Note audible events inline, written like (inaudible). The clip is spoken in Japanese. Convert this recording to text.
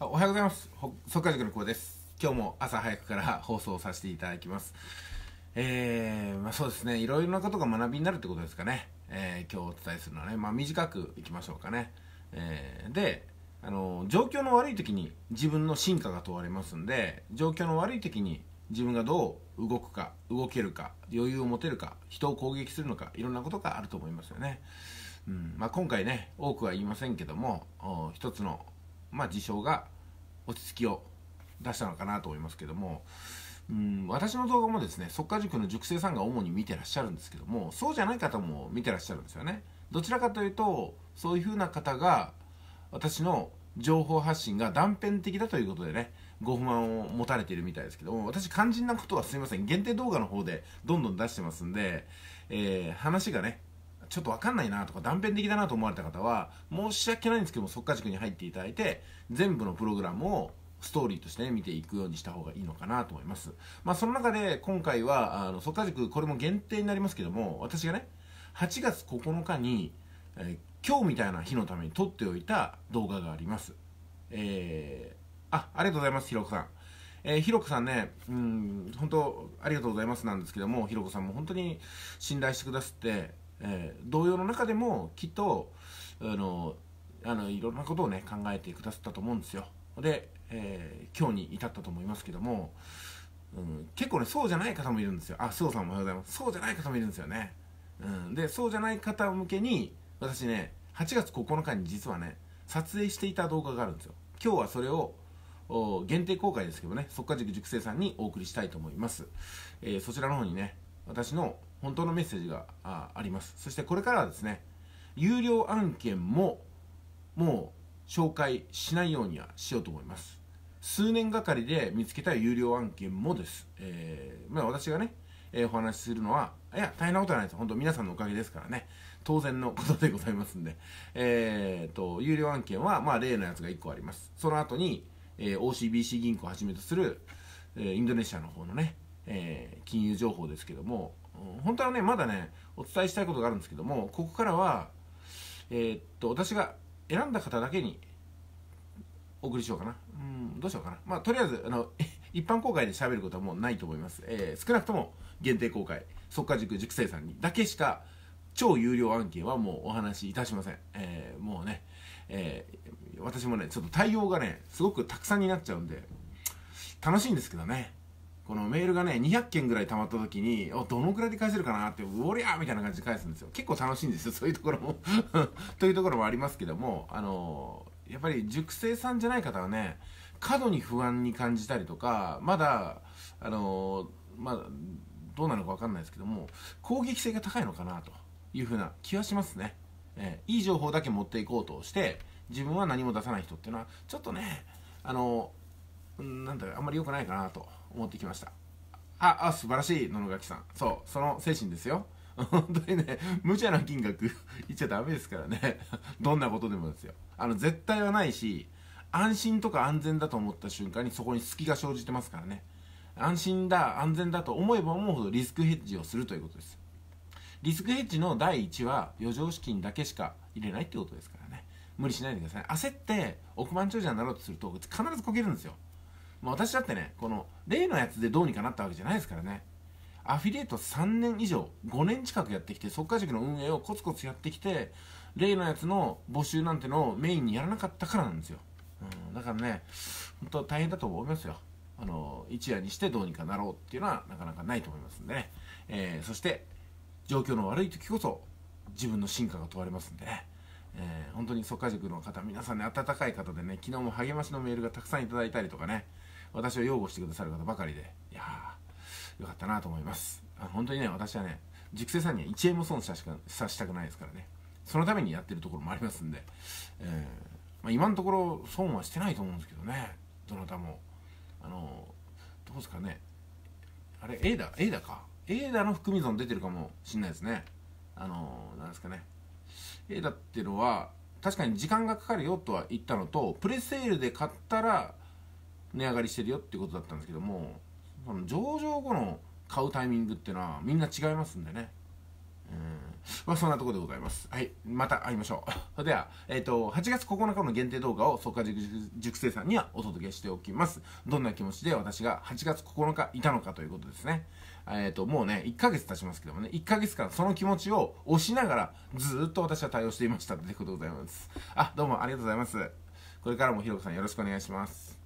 おはようございます。速稼塾の久保です。今日も朝早くから放送させていただきます。えー、まあそうですね、いろいろなことが学びになるってことですかね。えー、今日お伝えするのはね、まあ短くいきましょうかね。えー、で、あの、状況の悪い時に自分の進化が問われますんで、状況の悪い時に自分がどう動くか、動けるか、余裕を持てるか、人を攻撃するのか、いろんなことがあると思いますよね。うん、まあ今回ね、多くは言いませんけども、一つのまあ、自称が落ち着きを出したのかなと思いますけども、うん、私の動画もですね、速稼塾の塾生さんが主に見てらっしゃるんですけども、そうじゃない方も見てらっしゃるんですよね。どちらかというと、そういう風な方が、私の情報発信が断片的だということでね、ご不満を持たれているみたいですけども、私肝心なことはすいません、限定動画の方でどんどん出してますんで、えー、話がね、ちょっと分かんないなとか断片的だなと思われた方は申し訳ないんですけども速稼塾に入っていただいて全部のプログラムをストーリーとしてね、見ていくようにした方がいいのかなと思います。まあ、その中で今回は、あの、即家塾、これも限定になりますけども、私がね、8月9日に、えー、今日みたいな日のために撮っておいた動画があります。えー、あ、ありがとうございます、ひろこさん。えー、ひろこさんね、うん、本当ありがとうございますなんですけども、ひろこさんも本当に信頼してくださって、えー、同様の中でもきっとあのあのいろんなことをね考えてくださったと思うんですよで、えー、今日に至ったと思いますけども、うん、結構ねそうじゃない方もいるんですよあ須藤さんもおはようございますそうじゃない方もいるんですよね、うん、でそうじゃない方向けに私ね8月9日に実はね撮影していた動画があるんですよ今日はそれを限定公開ですけどね即果塾塾生さんにお送りしたいと思います、えー、そちらの方にね私の本当のメッセージがありますそしてこれからはですね有料案件ももう紹介しないようにはしようと思います数年がかりで見つけた有料案件もです、えー、まあ、私がね、えー、お話しするのはいや大変なことはないです本当皆さんのおかげですからね当然のことでございますんでえーと、有料案件はまあ例のやつが1個ありますその後に、えー、OCBC 銀行をはじめとする、えインドネシアの方のね、え金融情報ですけども本当はねまだねお伝えしたいことがあるんですけどもここからはえー、っと私が選んだ方だけにお送りしようかなうんどうしようかなまあとりあえずあの (laughs) 一般公開で喋ることはもうないと思います、えー、少なくとも限定公開即化塾塾生さんにだけしか超有料案件はもうお話しいたしません、えー、もうね、え私もねちょっと対応がねすごくたくさんになっちゃうんで楽しいんですけどねこのメールがね、200件ぐらい溜まった時に、どのくらいで返せるかなって、ウォリャーみたいな感じで返すんですよ。結構楽しいんですよ、そういうところも (laughs) というところもありますけども、あのー、やっぱり熟成さんじゃない方はね、過度に不安に感じたりとか、まだ、あのー、まだ、どうなのかわかんないですけども、攻撃性が高いのかなというふうな気はしますね。えー、いい情報だけ持っていこうとして、自分は何も出さない人っていうのは、ちょっとね、あのー、なんだあんまり良くないかなと思ってきましたああ素晴らしい野々垣さんそうその精神ですよ (laughs) 本当にね無茶な金額 (laughs) 言っちゃダメですからね (laughs) どんなことでもですよあの絶対はないし安心とか安全だと思った瞬間にそこに隙が生じてますからね安心だ安全だと思えば思うほどリスクヘッジをするということですリスクヘッジの第1は余剰資金だけしか入れないってことですからね無理しないでください焦って億万長者になろうとすると必ずこけるんですよまあ、私だってねこの例のやつでどうにかなったわけじゃないですからねアフィリエイト3年以上5年近くやってきて即座塾の運営をコツコツやってきて例のやつの募集なんてのをメインにやらなかったからなんですよ、うん、だからね本当大変だと思いますよあの一夜にしてどうにかなろうっていうのはなかなかないと思いますんでね、えー、そして状況の悪い時こそ自分の進化が問われますんでね、えー、本当に即座塾の方皆さんね温かい方でね昨日も励ましのメールがたくさんいただいたりとかね私を擁護してくださる方ばかりで、いやー、よかったなと思います。あ本当にね、私はね、熟成さんには1円も損させたくないですからね。そのためにやってるところもありますんで、えーまあ、今のところ損はしてないと思うんですけどね、どなたも。あの、どうですかね。あれ、エイダ、エイダか。エイダの含み損出てるかもしれないですね。あの、なんですかね。エイダっていうのは、確かに時間がかかるよとは言ったのと、プレセールで買ったら、値上がりしてるよってことだったんですけどもその上場後の買うタイミングっていうのはみんな違いますんでね。うんまあ、そんなところでございます。はい。また会いましょう。(laughs) それでは、えっ、ー、と、8月9日の限定動画を、そっか成さんにはお届けしておきます。どんな気持ちで私が8月9日いたのかということですね。えっ、ー、と、もうね、1ヶ月経ちますけどもね、1ヶ月間その気持ちを押しながら、ずっと私は対応していましたということでございます。あ、どうもありがとうございます。これからもひろこさんよろしくお願いします。